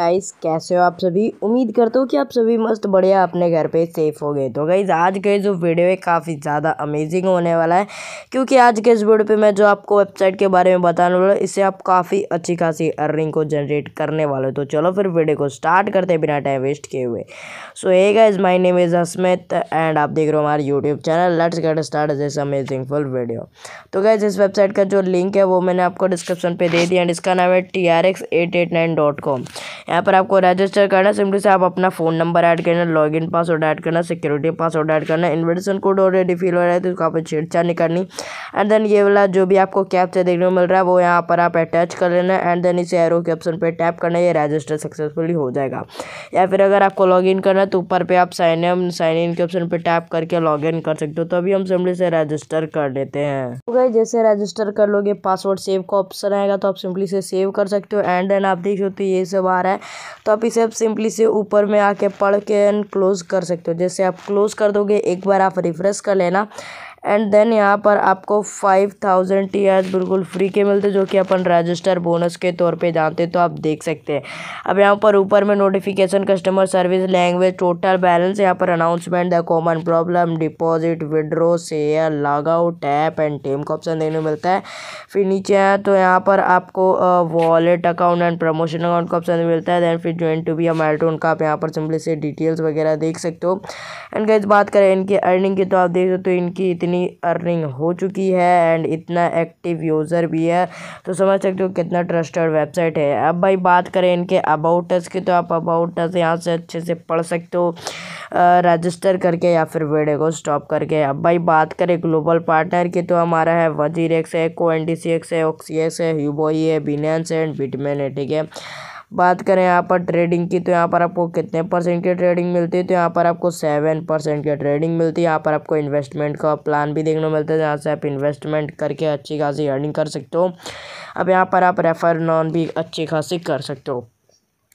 guys कैसे हो आप सभी उम्मीद करता हूँ कि आप सभी मस्त बढ़िया अपने घर पे सेफ हो गए तो गाइस आज के जो वीडियो है काफ़ी ज़्यादा अमेजिंग होने वाला है क्योंकि आज के इस वीडियो पे मैं जो आपको वेबसाइट के बारे में बताने वाला हूँ इससे आप काफ़ी अच्छी खासी अर्निंग को जनरेट करने वाले हो तो चलो फिर वीडियो को स्टार्ट करते हैं बिना टाइम वेस्ट किए हुए so hey guys my name is Asmit and आप देख रहे हो हमारे YouTube channel let's get start this amazing full video तो गाइज इस वेबसाइट का जो लिंक है वो मैंने आपको डिस्क्रिप्शन पर दे दिया एंड इसका नाम है T R X eight eight nine dot com यहाँ पर आपको रजिस्टर करना सिंपली से आप अपना फ़ोन नंबर ऐड करना लॉगिन पासवर्ड ऐड करना सिक्योरिटी पासवर्ड ऐड करना इन्विटेशन कोड ऑलरेडी फिल हो रहा है तो उसको आपको छेड़छाड़ नहीं करनी एंड देन ये वाला जो भी आपको कैप से देखने को मिल रहा है वो यहाँ पर आप अटैच कर लेना एंड देन इसे एरो के ऑप्शन पर टैप करना ये रजिस्टर सक्सेसफुली हो जाएगा या फिर अगर आपको लॉग इन करना है तो ऊपर पे आप साइन इन साइन इन के ऑप्शन पर टैप करके लॉग इन कर सकते हो तो अभी हम सिंपली से रजिस्टर कर लेते हैं तो जैसे रजिस्टर कर लोगे पासवर्ड सेव का ऑप्शन आएगा तो आप सिंपली से सेव कर सकते हो एंड देन आप देख सकते हो ये सब आ रहा है है तो आप इसे आप सिंपली से ऊपर में आके पढ़ के एंड क्लोज़ कर सकते हो जैसे आप क्लोज़ कर दोगे एक बार आप रिफ्रेश कर लेना एंड देन यहाँ पर आपको फाइव थाउजेंड टी आर बिल्कुल फ्री के मिलते जो कि अपन रजिस्टर बोनस के तौर पे जानते हैं तो आप देख सकते हैं अब यहाँ पर ऊपर में notification customer service language total balance यहाँ पर announcement the common problem deposit withdraw share log out tap and team का ऑप्शन देखने मिलता है फिर नीचे आया तो यहाँ पर आपको wallet account and promotion account का ऑप्शन मिलता है देन फिर ज्वाइन टू बी अमाइल टू उनका आप यहाँ पर सिंपली से डिटेल्स वगैरह देख सकते हो एंड गाइज बात करें इनकी अर्निंग की तो आप देख सकते हो इनकी इतनी मनी अर्निंग हो चुकी है एंड इतना एक्टिव यूज़र भी है तो समझ सकते हो कितना ट्रस्टेड वेबसाइट है अब भाई बात करें इनके अबाउट अस की तो आप अबाउट अस यहाँ से अच्छे से पढ़ सकते हो रजिस्टर करके या फिर वीडियो को स्टॉप करके अब भाई बात करें ग्लोबल पार्टनर की तो हमारा है वजीर एक्स है CoinDCX है ऑक्सी एक्स है यूबोई है बीनेंस है एंड बिटमेन है ठीक है बात करें यहाँ पर ट्रेडिंग की तो यहाँ पर आपको कितने परसेंट की ट्रेडिंग मिलती है तो यहाँ पर आपको सेवन परसेंट की ट्रेडिंग मिलती है यहाँ पर आपको इन्वेस्टमेंट का प्लान भी देखने को मिलता है जहाँ से आप इन्वेस्टमेंट करके अच्छी खासी अर्निंग कर सकते हो अब यहाँ पर आप रेफर नॉन भी अच्छी खासी कर सकते हो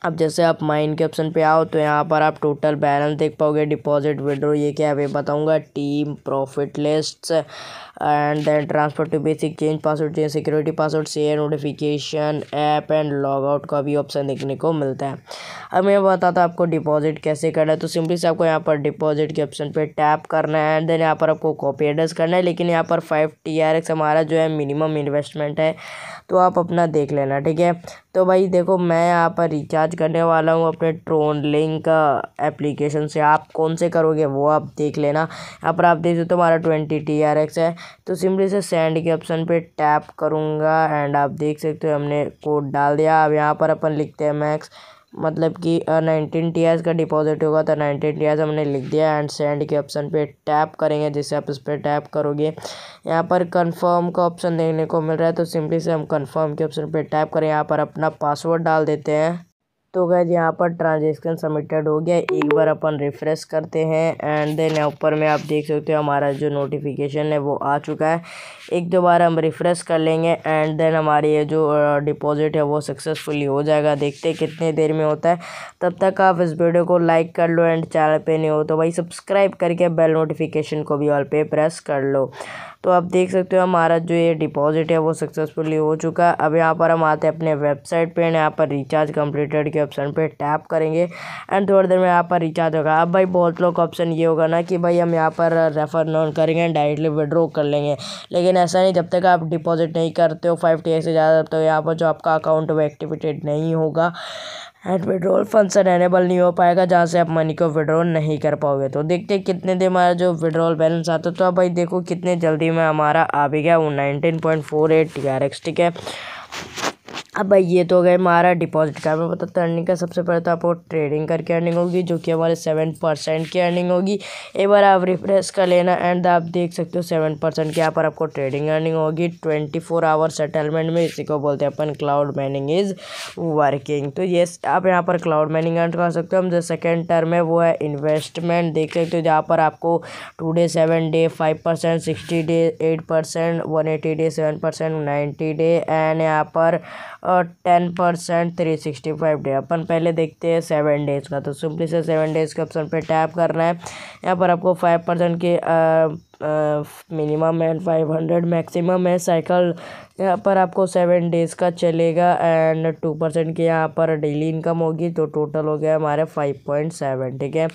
अब जैसे आप माइन के ऑप्शन पे आओ तो यहाँ पर आप टोटल बैलेंस देख पाओगे डिपॉजिट विड्रो ये क्या है बताऊँगा team profit list and then transfer to basic change password change security password share notification app and log out का भी ऑप्शन देखने को मिलता है अब मैं बताता हूँ आपको डिपॉजिट कैसे करना है तो सिंपली से आपको यहाँ पर डिपॉजिट के ऑप्शन पर टैप करना है एंड देन यहाँ पर आपको कॉपी एड्रेस करना है लेकिन यहाँ पर फाइव टी आर एक्स हमारा जो है मिनिमम इन्वेस्टमेंट है तो आप अपना देख लेना ठीक है तो भाई देखो मैं यहाँ पर रिचार्ज इलाज करने वाला हूँ अपने ट्रोन लिंक एप्लीकेशन से आप कौन से करोगे वो आप देख लेना यहाँ पर आप देख सकते हो हमारा ट्वेंटी टी आर एक्स है तो सिंपली से सेंड के ऑप्शन पे टैप करूँगा एंड आप देख सकते हो हमने कोड डाल दिया अब यहाँ पर अपन लिखते हैं मैक्स मतलब कि नाइनटीन टी का डिपॉजिट होगा तो नाइनटीन टी हमने लिख दिया एंड सेंड के ऑप्शन पे टैप करेंगे जिससे आप इस पर टैप करोगे यहाँ पर कंफर्म का ऑप्शन देखने को मिल रहा है तो सिंपली से हम कंफर्म के ऑप्शन पे टैप करें यहाँ पर अपना पासवर्ड डाल देते हैं तो गैज यहाँ पर ट्रांजेक्शन सबमिटेड हो गया एक बार अपन रिफ़्रेश करते हैं एंड देन यहाँ ऊपर में आप देख सकते हो हमारा जो नोटिफिकेशन है वो आ चुका है एक दो बार हम रिफ़्रेश कर लेंगे एंड देन हमारी ये जो डिपॉजिट है वो सक्सेसफुली हो जाएगा देखते हैं कितनी देर में होता है तब तक आप इस वीडियो को लाइक कर लो एंड चैनल पर नहीं हो तो भाई सब्सक्राइब करके बेल नोटिफिकेशन को भी ऑल पे प्रेस कर लो तो आप देख सकते हो हमारा जो ये डिपॉजिट है वो सक्सेसफुली हो चुका है अब यहाँ पर हम आते हैं अपने वेबसाइट पर यहाँ पर रिचार्ज कंप्लीटेड के ऑप्शन पर टैप करेंगे एंड थोड़ी देर में यहाँ पर रिचार्ज होगा अब भाई बहुत लोग का ऑप्शन ये होगा ना कि भाई हम यहाँ पर रेफर नॉन करेंगे डायरेक्टली विड्रॉ कर लेंगे लेकिन ऐसा नहीं जब तक आप डिपॉजिट नहीं करते हो फाइव टी से ज़्यादा तब तक यहाँ पर जो आपका अकाउंट वो एक्टिवेटेड नहीं होगा एंड विड्रोल फंक्शन एनेबल नहीं हो पाएगा जहाँ से आप मनी को विड्रॉल नहीं कर पाओगे तो देखते हैं कितने दिन हमारा जो विड्रॉल बैलेंस आता है तो अब भाई देखो कितने जल्दी में हमारा आ भी गया वो nineteen point four eight T R X ठीक है अब भाई ये तो गए हमारा डिपॉजिट का मैं बताता हूँ अर्निंग का सबसे पहले तो आपको ट्रेडिंग करके अर्निंग होगी जो कि हमारे सेवन परसेंट की अर्निंग होगी एक बार आप रिफ्रेश कर लेना एंड आप देख सकते हो सेवन परसेंट के यहाँ पर आपको ट्रेडिंग अर्निंग होगी ट्वेंटी फोर आवर सेटलमेंट में इसी को बोलते हैं अपन क्लाउड माइनिंग इज़ वर्किंग तो ये आप यहाँ पर क्लाउड माइनिंग अर्न कर सकते हो हम जो सेकेंड टर्म है वो है इन्वेस्टमेंट देख सकते हो जहाँ पर आपको today seven day five percent sixty day eight percent one eighty day seven percent ninety day and यहाँ पर और ten percent three sixty five day अपन पहले देखते हैं सेवन डेज़ का तो सिंपली से सेवन डेज़ के ऑप्शन पे टैप करना है यहाँ पर आपको फाइव परसेंट की minimum and five hundred maximum है साइकिल यहाँ पर आपको सेवन डेज़ का चलेगा एंड टू परसेंट की यहाँ पर डेली इनकम होगी तो टोटल हो गया हमारे फाइव पॉइंट सेवन ठीक है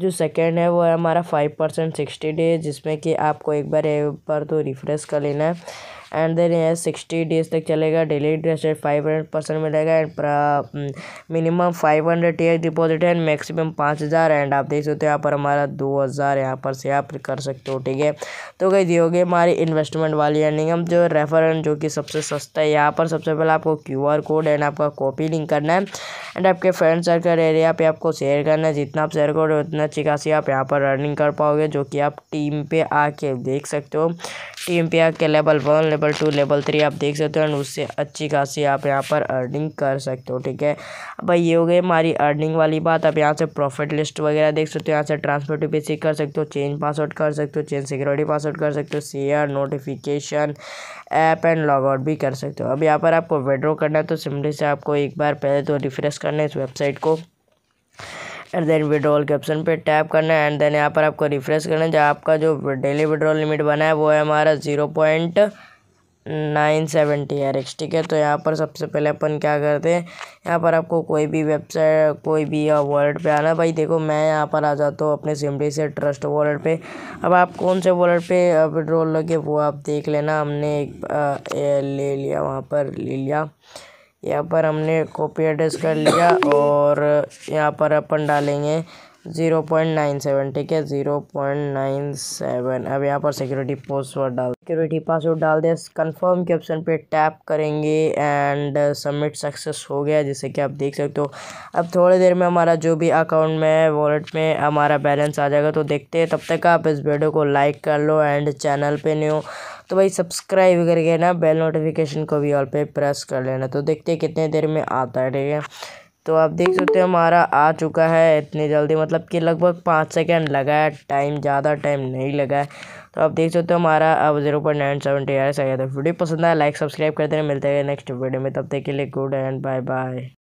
जो सेकेंड है वो है हमारा फाइव परसेंट सिक्सटी डेज जिसमें कि आपको एक बार एक बार तो रिफ्रेश कर लेना है एंड देन ये सिक्सटी डेज तक चलेगा daily interest rate five hundred percent मिलेगा and minimum five hundred year deposit है एंड मैक्सिमम पाँच हज़ार एंड आप देख सकते हो यहाँ पर हमारा दो हज़ार यहाँ पर से आप कर सकते हो ठीक है तो कहीं दी होगी हमारी इन्वेस्टमेंट वाली अर्निंग हम जो रेफर जो कि सबसे सस्ता है यहाँ पर सबसे पहले आपको क्यू आर कोड एंड आपका कॉपी लिंक करना है एंड आपके फ्रेंड सर्कल एरिया पर आपको शेयर करना है जितना आप शेयर करोगे उतना खासी आप यहाँ पर अर्निंग कर पाओगे जो कि आप टीम पर आके देख सकते हो टीम पे आके level one level two level three आप देख सकते हो एंड उससे अच्छी खासी आप यहाँ पर अर्निंग कर सकते हो ठीक है भाई ये हो गई हमारी अर्निंग वाली बात आप यहाँ से प्रॉफिट लिस्ट वगैरह देख सकते हो यहाँ से ट्रांसफर टू बेसिक कर सकते हो चेंज पासवर्ड कर सकते हो चेंज सिक्योरिटी पासवर्ड कर सकते हो share notification app and log out भी कर सकते हो अब यहाँ पर आपको विड्रॉ करना है तो सिमली से आपको एक बार पहले तो रिफ्रेश करना है इस वेबसाइट को एंड देन विड्रॉल के ऑप्शन पे टैप करना है एंड देन यहाँ पर आपको रिफ्रेश करना है जहाँ आपका जो डेली विड्रॉल लिमिट बना है वो है हमारा zero point nine seventy R X ठीक है तो यहाँ पर सबसे पहले अपन क्या करते हैं यहाँ पर आपको कोई भी वेबसाइट कोई भी वॉलेट पे आना भाई देखो मैं यहाँ पर आ जाता हूँ अपने सिमली से ट्रस्ट वॉलेट पे अब आप कौन से वॉलेट पे विड्रॉल लगे वो आप देख लेना हमने एक ले लिया वहाँ पर ले लिया यहाँ पर हमने कॉपी एड्रेस कर लिया और यहाँ पर अपन डालेंगे ज़ीरो पॉइंट नाइन सेवन ठीक है ज़ीरो पॉइंट नाइन सेवन अब यहाँ पर सिक्योरिटी पासवर्ड डाल सिक्योरिटी पासवर्ड डाल दिया कंफर्म के ऑप्शन पे टैप करेंगे एंड सबमिट सक्सेस हो गया जैसे कि आप देख सकते हो अब थोड़ी देर में हमारा जो भी अकाउंट में वॉलेट में हमारा बैलेंस आ जाएगा तो देखते हैं तब तक आप इस वीडियो को लाइक कर लो एंड चैनल पर न्यू तो भाई सब्सक्राइब करके ना बेल नोटिफिकेशन को भी ऑल पे प्रेस कर लेना तो देखते हैं कितने देर में आता है ठीक है तो आप देख सकते हो हमारा आ चुका है इतनी जल्दी मतलब कि लगभग पाँच सेकेंड लगा है टाइम ज़्यादा टाइम नहीं लगा है तो आप देख सकते हो हमारा अब जीरो पॉइंट नाइन सेवेंटी आया था वीडियो पसंद आया लाइक सब्सक्राइब कर देना मिलते हैं नेक्स्ट वीडियो में तब तक के लिए गुड एंड बाय बाय